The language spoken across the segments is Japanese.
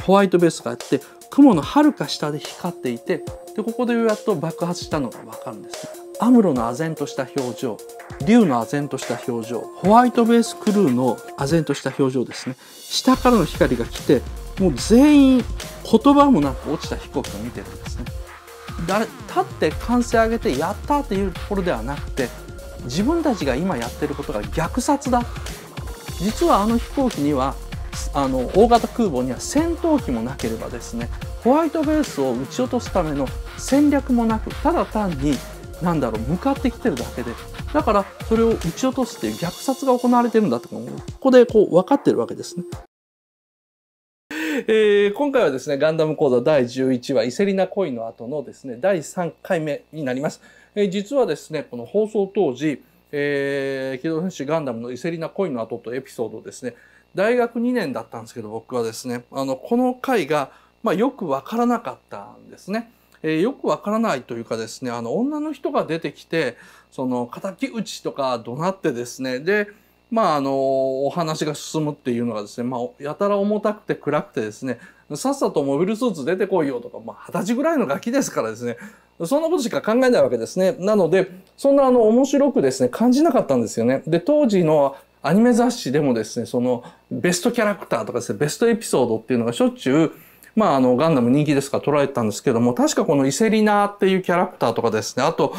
ホワイトベースがあって雲のはるか下で光っていてでここでやっと爆発したのが分かるんですアムロの唖然とした表情竜の唖然とした表情ホワイトベースクルーの唖然とした表情ですね下からの光が来てもう全員言葉もなく落ちた飛行機を見てるんですね立って歓声上げてやったっていうところではなくて自分たちが今やってることが虐殺だ実はあの飛行機にはあの大型空母には戦闘機もなければですねホワイトベースを撃ち落とすための戦略もなくただ単にんだろう向かってきてるだけでだからそれを撃ち落とすっていう虐殺が行われてるんだってここでこう分かってるわけですね。えー、今回はですね、ガンダム講座第11話、イセリナ恋の後のですね、第3回目になります。えー、実はですね、この放送当時、えー、機動戦士ガンダムのイセリナ恋の後とエピソードをですね、大学2年だったんですけど僕はですねあのこの回が、まあ、よくわからなかったんですね。えー、よくわからないというかですねあの女の人が出てきてその敵討ちとか怒鳴ってですねでまああのお話が進むっていうのがですね、まあ、やたら重たくて暗くてですねさっさとモビルスーツ出てこいよとか、まあ、二十歳ぐらいのガキですからですねそんなことしか考えないわけですねなのでそんなあの面白くですね感じなかったんですよね。で当時のアニメ雑誌でもですね、そのベストキャラクターとかですね、ベストエピソードっていうのがしょっちゅう、まあ、あの、ガンダム人気ですから捉えてたんですけども、確かこのイセリナっていうキャラクターとかですね、あと、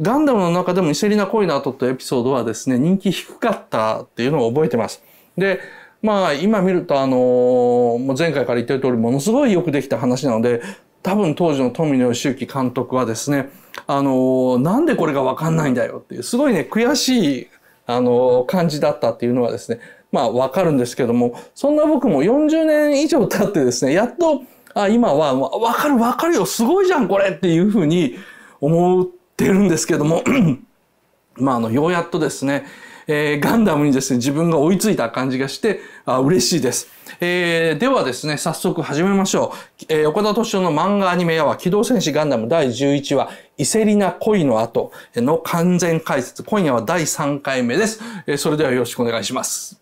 ガンダムの中でもイセリナ恋の後とエピソードはですね、人気低かったっていうのを覚えてます。で、まあ、今見ると、あのもう前回から言ってる通り、ものすごいよくできた話なので、多分当時の富野義行監督はですね、あのなんでこれがわかんないんだよっていう、すごいね、悔しいあの感じだったっていうのはですねまあわかるんですけどもそんな僕も40年以上経ってですねやっとあ今はわかるわかるよすごいじゃんこれっていうふうに思ってるんですけども まああのようやっとですねえー、ガンダムにですね、自分が追いついた感じがして、あ嬉しいです。えー、ではですね、早速始めましょう。えー、岡田敏夫の漫画アニメやは、機動戦士ガンダム第11話、イセリナ恋の後の完全解説。今夜は第3回目です。えー、それではよろしくお願いします。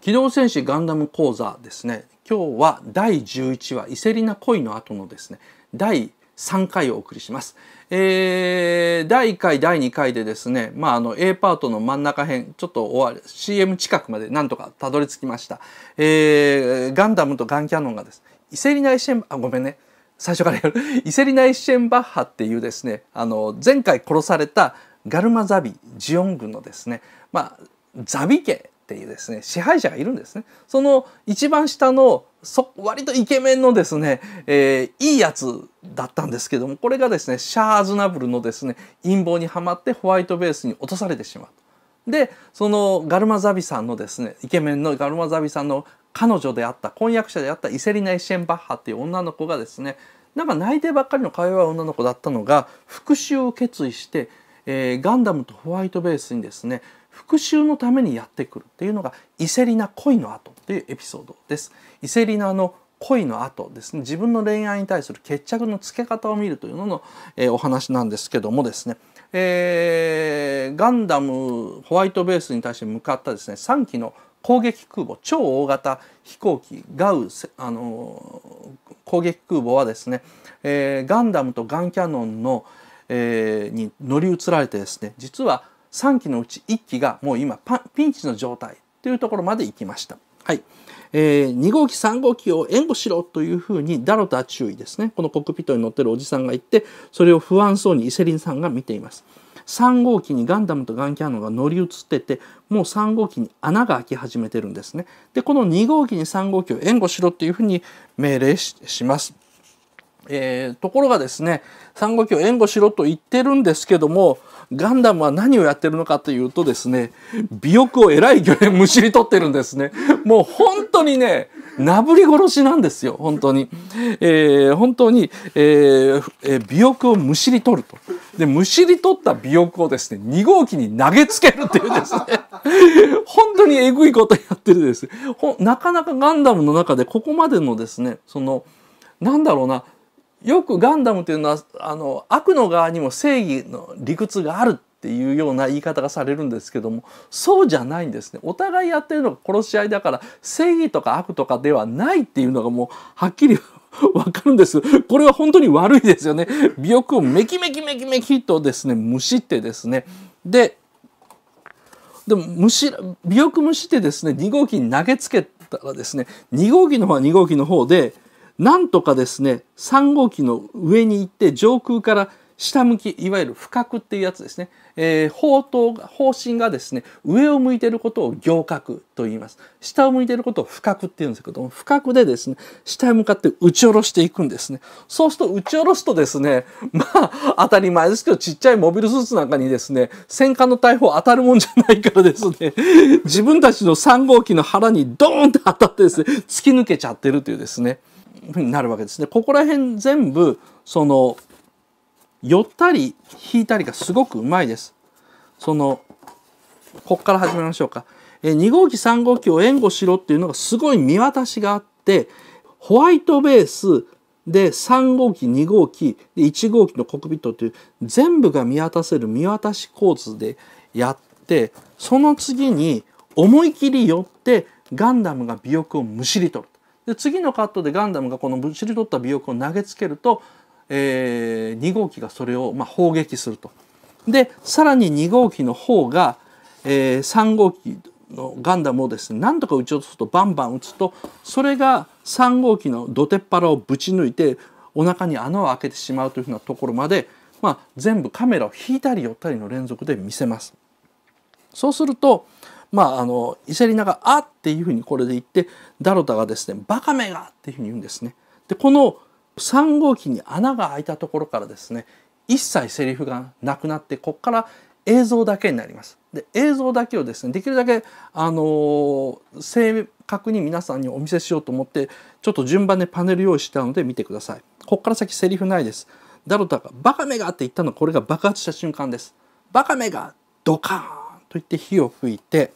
機動戦士ガンダム講座ですね、今日は第11話、イセリナ恋の後のですね、第3回をお送りします。えー、第1回第2回でですね、まあ、あの A パートの真ん中辺ちょっと終わり CM 近くまでなんとかたどり着きました、えー、ガンダムとガンキャノンがですイセリナ・エシェンあごめんね最初からやる イセリナ・エシェンバッハっていうですねあの前回殺されたガルマザビジオン軍のですね、まあ、ザビ家っていうですね支配者がいるんですね。その一番下のそ割とイケメンのですね、えー、いいやつだったんですけどもこれがですねシャーズナブルのですね陰謀にはまってホワイトベースに落とされてしまう。でそのガルマザビさんのですねイケメンのガルマザビさんの彼女であった婚約者であったイセリナ・エシェンバッハっていう女の子がですねなんか泣いてばっかりのか話い女の子だったのが復讐を決意して、えー、ガンダムとホワイトベースにですね復讐のためにやってくるっていうのがイセリナ恋の後というエピソードです。イセリナの恋の後ですね自分の恋愛に対する決着のつけ方を見るというのの、えー、お話なんですけどもですね、えー、ガンダムホワイトベースに対して向かったですね3機の攻撃空母超大型飛行機ガウあのー、攻撃空母はですね、えガンダムとガンキャノンの、えに乗り移られてですね実は3機のうち1機がもう今ピンチの状態というところまで行きました。はいえー、2号機3号機を援護しろというふうにダロタ注意ですねこのコックピットに乗ってるおじさんが言ってそれを不安そうにイセリンさんが見ています3号機にガンダムとガンキャノンが乗り移っててもう3号機に穴が開き始めてるんですねでこの2号機に3号機を援護しろというふうに命令しますえー、ところがですね3号機を援護しろと言ってるんですけどもガンダムは何をやってるのかというとですね尾翼をえらい魚でむしり取ってるんですねもう本当にねなぶり殺しなんですよ本当に、えー、本当に、えーえー、尾翼をむしり取るとでむしり取った尾翼をですね2号機に投げつけるっていうですね本当にえぐいことやってるですほなかなかガンダムの中でここまでのですねそのなんだろうなよくガンダムというのはあの悪の側にも正義の理屈があるっていうような言い方がされるんですけどもそうじゃないんですねお互いやってるのが殺し合いだから正義とか悪とかではないっていうのがもうはっきりわかるんです。これは本当に悪いですよね。尾翼をメキメキメキメキとですね、むしってですね。で、でも、むし、尾翼むしってですね、2号機に投げつけたらですね、2号機の方は2号機の方で、なんとかですね3号機の上に行って上空から下向きいわゆる不覚っていうやつですね、えー、方向方針がですね上を向いてることを行角と言います下を向いてることを不覚っていうんですけども不覚でですね下へ向かって打ち下ろしていくんですねそうすると打ち下ろすとですねまあ当たり前ですけどちっちゃいモビルスーツなんかにですね戦艦の大砲当たるもんじゃないからですね自分たちの3号機の腹にドーンって当たってですね突き抜けちゃってるというですねふうになるわけですね。ここら辺全部その寄ったり引いたりがすごくうまいです。そのこっから始めましょうか。え2号機3号機を援護しろっていうのがすごい見渡しがあってホワイトベースで3号機2号機で1号機のコックピットっていう全部が見渡せる見渡し構図でやってその次に思い切り寄ってガンダムが尾翼をむしり取る。で次のカットでガンダムがこのぶちり取った尾翼を投げつけると、えー、2号機がそれをまあ砲撃すると。でさらに2号機の方が、えー、3号機のガンダムをですねなんとか撃ち落とすとバンバン撃つとそれが3号機のどてっぱらをぶち抜いてお腹に穴を開けてしまうというふうなところまで、まあ、全部カメラを引いたり寄ったりの連続で見せます。そうするとまあ、あのイシリナが「あ」っていうふうにこれで言ってダロタがですね「バカめが!」っていうふうに言うんですね。でこの3号機に穴が開いたところからですね一切セリフがなくなってここから映像だけになります。で映像だけをですねできるだけ、あのー、正確に皆さんにお見せしようと思ってちょっと順番でパネル用意したので見てください。ここから先セリフないです。ダロタが「バカめが!」って言ったのこれが爆発した瞬間です。バカめがドカーンと言って火を吹いて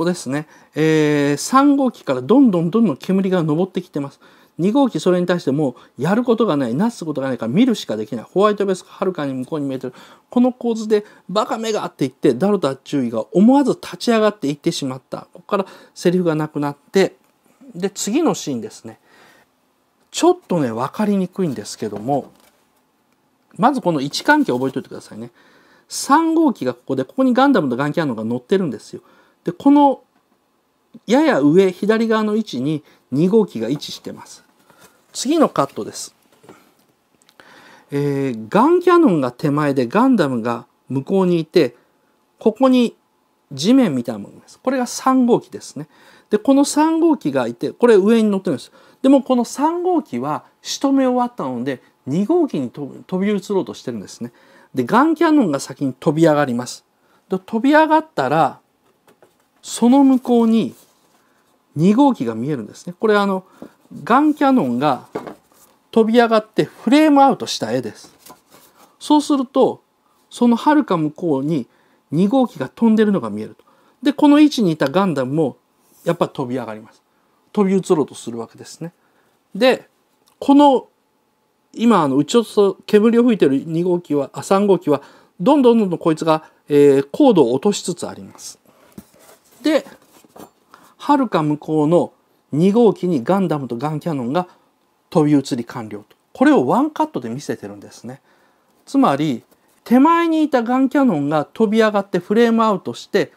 ここですね、えー、3号機からどんどんどんどん煙が上ってきてます。2号機それに対してもうやることがないなすことがないから見るしかできないホワイトベースがはるかに向こうに見えてるこの構図でバカ目がって言ってダルタ注意が思わず立ち上がっていってしまったここからセリフがなくなってで次のシーンですねちょっとね分かりにくいんですけどもまずこの位置関係覚えておいてくださいね3号機がここでここにガンダムとガンキャノンが乗ってるんですよ。でこのやや上左側の位置に2号機が位置してます次のカットです、えー、ガンキャノンが手前でガンダムが向こうにいてここに地面みたいなものですこれが3号機ですねでこの3号機がいてこれ上に乗ってるんですでもこの3号機は仕留め終わったので2号機に飛び移ろうとしてるんですねでガンキャノンが先に飛び上がりますで飛び上がったらその向こうに2号機が見えるんですね。これあのガンキャノンが飛び上がってフレームアウトした絵です。そうするとそのはるか向こうに2号機が飛んでるのが見えると。でこの位置にいたガンダムもやっぱ飛び上がります。飛び移ろうとするわけですね。でこの今あのうちょと煙を吹いてる2号機はあ3号機はどんどんどんどんこいつが、えー、高度を落としつつあります。ではるか向こうの2号機にガンダムとガンキャノンが飛び移り完了とこれをワンカットで見せてるんですねつまり手前にいたガンキャノンが飛び上がってフレームアウトして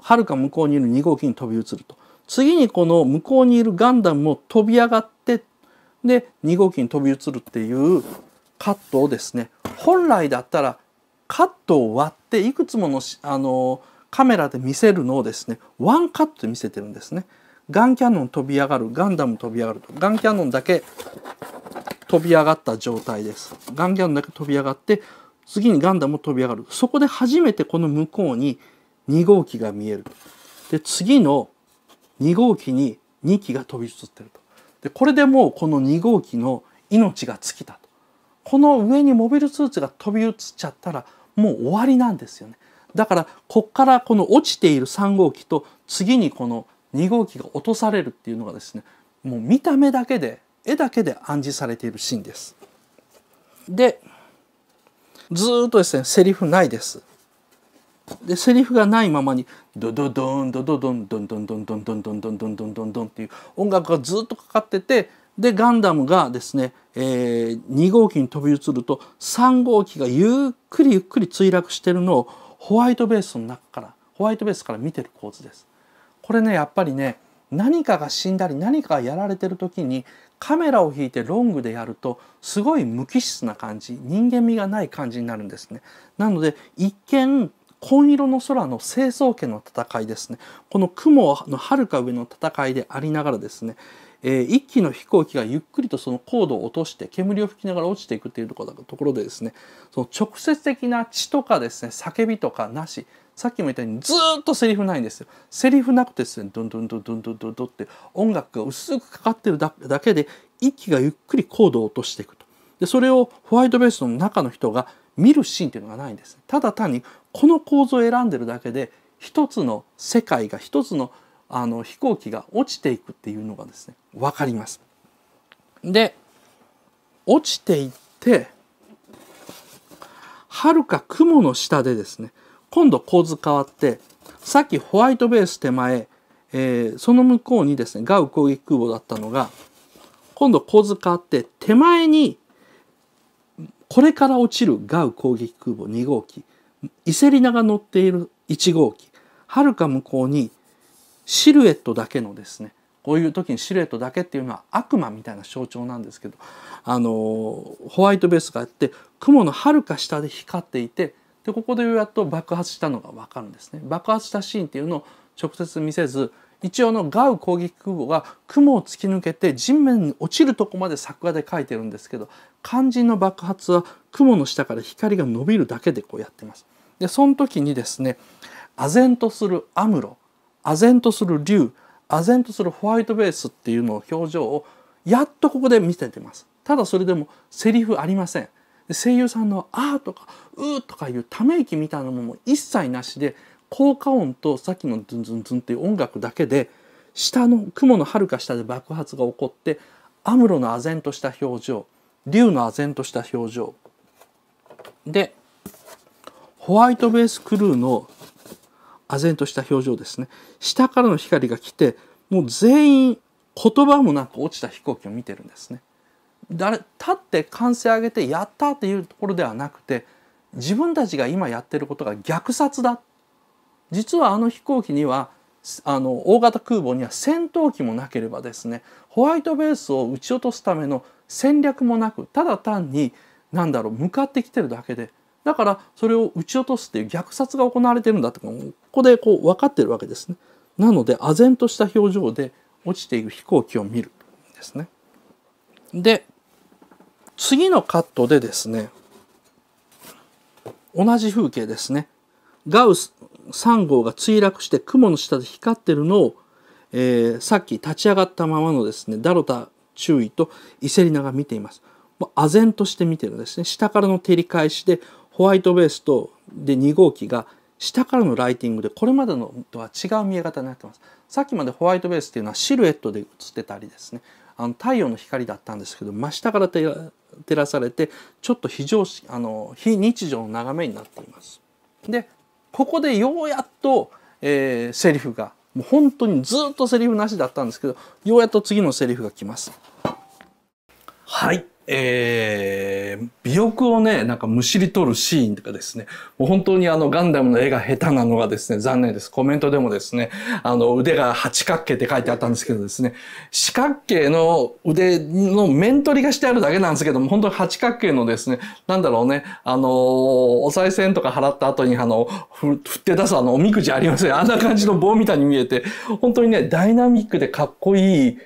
はるか向こうにいる2号機に飛び移ると次にこの向こうにいるガンダムも飛び上がってで2号機に飛び移るっていうカットをですね本来だったらカットを割っていくつものあのーカメラで見せるのをですねワンカットで見せてるんですね。ガンキャノン飛び上がるガンダム飛び上がるとガンキャノンだけ飛び上がった状態です。ガンキャノンだけ飛び上がって次にガンダム飛び上がるそこで初めてこの向こうに2号機が見えるで次の2号機に2機が飛び移ってるとでこれでもうこの2号機の命が尽きたとこの上にモビルスーツが飛び移っちゃったらもう終わりなんですよねだからこっからこの落ちている3号機と次にこの2号機が落とされるっていうのがですねもう見た目だけで絵だけで暗示されているシーンです。でずっとですねセリフないです。でセリフがないままにドドドンドドドンドンドンドンドンドンドンドンドンドンドンドンっていう音楽がずっとかかっててでガンダムがですね、えー、2号機に飛び移ると3号機がゆっくりゆっくり墜落してるのをホワイトベースの中からホワイトベースから見てる構図です。これねやっぱりね何かが死んだり何かがやられてる時にカメラを引いてロングでやるとすごい無機質な感じ人間味がない感じになるんですね。なので一見紺色の空の成層圏の戦いですねこの雲のはるか上の戦いでありながらですねえー、1機の飛行機がゆっくりとその高度を落として煙を吹きながら落ちていくというところでですねその直接的な血とかですね叫びとかなしさっきも言ったようにずっとセリフないんですよ。セリフなくてですねドンドンドンドンドンドンドンって音楽が薄くかかってるだけで1機がゆっくり高度を落としていくと。でそれをホワイトベースの中の人が見るシーンっていうのがないんです。ただ単にこの構造を選んでるだけで一つの世界が一つのあの飛行機が落ちていくっていうのがですね分かります。で落ちていってはるか雲の下でですね今度構図変わってさっきホワイトベース手前、えー、その向こうにですねガウ攻撃空母だったのが今度構図変わって手前にこれから落ちるガウ攻撃空母2号機イセリナが乗っている1号機はるか向こうにシルエットだけのですねこういう時にシルエットだけっていうのは悪魔みたいな象徴なんですけどあのホワイトベースがあって雲のはるか下で光っていてでここでやっと爆発したのが分かるんですね爆発したシーンっていうのを直接見せず一応のガウ攻撃空母が雲を突き抜けて地面に落ちるとこまで作画で描いてるんですけど肝心の爆発は雲の下から光が伸びるだけでこうやってます。でその時にですね唖然とするアムロ唖然とする竜唖然とするホワイトベースっていうのを表情をやっとここで見せてますただそれでもセリフありません声優さんの「あとか「うー」とかいうため息みたいなものも一切なしで効果音とさっきの「ズンズンズン」っていう音楽だけで下の雲のはるか下で爆発が起こってアムロの唖然とした表情竜の唖然とした表情でホワイトベースクルーの唖然とした表情ですね下からの光が来てもう全員言葉もなく落ちた飛行機を見てるんですね誰立って歓声上げて「やった!」っていうところではなくて自分たちが今やってることが虐殺だ実はあの飛行機にはあの大型空母には戦闘機もなければですねホワイトベースを撃ち落とすための戦略もなくただ単に何だろう向かってきてるだけでだからそれを撃ち落とすっていう虐殺が行われてるんだってここでこう分かってるわけですね。なので唖然とした表情で落ちていく飛行機を見るんですね。で次のカットでですね同じ風景ですね。ガウス3号が墜落して雲の下で光ってるのを、えー、さっき立ち上がったままのですねダロタ注意とイセリナが見ています。唖然として見てるんですね。下からの照り返しでホワイトベースとで2号機が下からのライティングでこれまでのとは違う見え方になってますさっきまでホワイトベースっていうのはシルエットで映ってたりですねあの太陽の光だったんですけど真下から照らされてちょっと非常あの非日常の眺めになっていますでここでようやっと、えー、セリフがもう本当にずっとセリフなしだったんですけどようやっと次のセリフが来ますはいえー、尾翼をね、なんかむしり取るシーンとかですね、もう本当にあのガンダムの絵が下手なのがですね、残念です。コメントでもですね、あの腕が八角形って書いてあったんですけどですね、四角形の腕の面取りがしてあるだけなんですけども、本当に八角形のですね、なんだろうね、あのー、お賽銭とか払った後にあの、振って出すあのおみくじありますよ。あんな感じの棒みたいに見えて、本当にね、ダイナミックでかっこいい、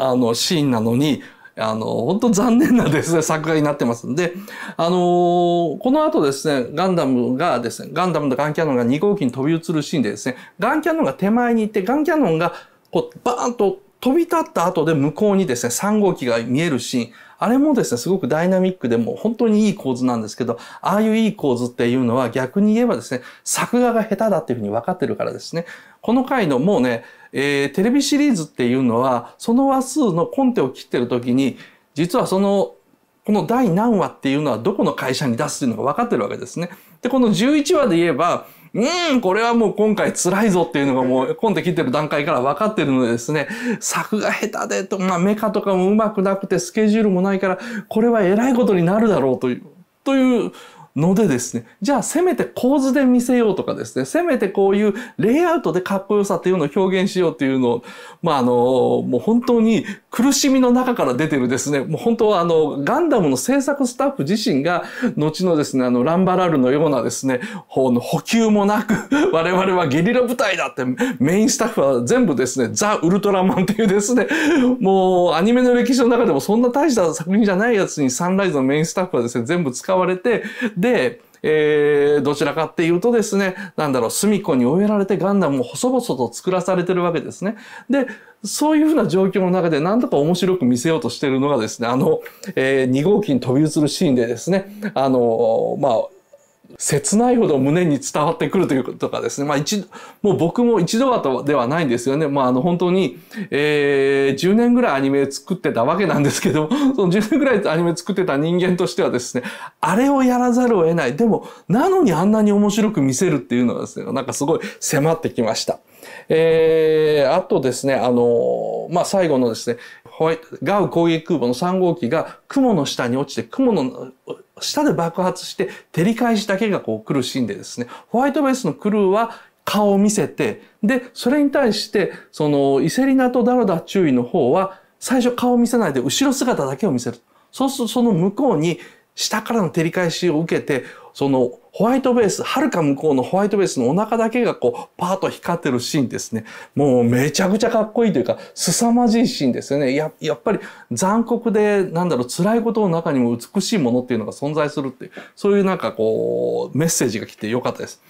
あの、シーンなのに、あの、本当残念なですね、作画になってますんで、あのー、この後ですね、ガンダムがですね、ガンダムとガンキャノンが2号機に飛び移るシーンでですね、ガンキャノンが手前に行って、ガンキャノンがこう、バーンと飛び立った後で向こうにですね、3号機が見えるシーン、あれもですね、すごくダイナミックでも本当にいい構図なんですけど、ああいういい構図っていうのは逆に言えばですね、作画が下手だっていうふうに分かってるからですね、この回のもうね、えー、テレビシリーズっていうのはその話数のコンテを切ってる時に実はそのこの第何話っていうのはどこの会社に出すっていうのが分かってるわけですね。で、この11話で言えば、うん、これはもう今回辛いぞっていうのがもう、コンテ切ってる段階から分かってるのでですね、作が下手でと、まあメカとかもうまくなくてスケジュールもないから、これは偉いことになるだろうという、というのでですね、じゃあせめて構図で見せようとかですね、せめてこういうレイアウトでかっこよさっていうのを表現しようっていうのを、まああの、もう本当に苦しみの中から出てるですね、もう本当はあの、ガンダムの制作スタッフ自身が、後のですね、あの、ランバラルのようなですね、方の補給もなく、我々はゲリラ部隊だってメインスタッフは全部ですね、ザ・ウルトラマンっていうですね、もうアニメの歴史の中でもそんな大した作品じゃないやつにサンライズのメインスタッフはですね、全部使われて、で、えー、どちらかっていうとですね、なんだろう、隅っこに植えられてガンダムも細々と作らされてるわけですね。で、そういうふうな状況の中で何とか面白く見せようとしてるのがですね、あの、えー、2号機に飛び移るシーンでですね、あの、まあ、切ないほど胸に伝わってくるということかですね、まあ一、もう僕も一度はではないんですよね。まああの本当に、えー、10年ぐらいアニメ作ってたわけなんですけど、その10年ぐらいアニメ作ってた人間としてはですね、あれをやらざるを得ない。でも、なのにあんなに面白く見せるっていうのはですね、なんかすごい迫ってきました。えー、あとですね、あのー、まあ、最後のですね、ホワイト、ガウ攻撃空母の3号機が雲の下に落ちて、雲の下で爆発して、照り返しだけがこう苦しんでですね、ホワイトベースのクルーは顔を見せて、で、それに対して、その、イセリナとダロダ注意の方は、最初顔を見せないで後ろ姿だけを見せる。そうするとその向こうに下からの照り返しを受けて、そのホワイトベース、はるか向こうのホワイトベースのお腹だけがこう、パーッと光ってるシーンですね。もうめちゃくちゃかっこいいというか、凄まじいシーンですよね。や、やっぱり残酷で、なんだろう、辛いことの中にも美しいものっていうのが存在するっていう、そういうなんかこう、メッセージが来てよかったです。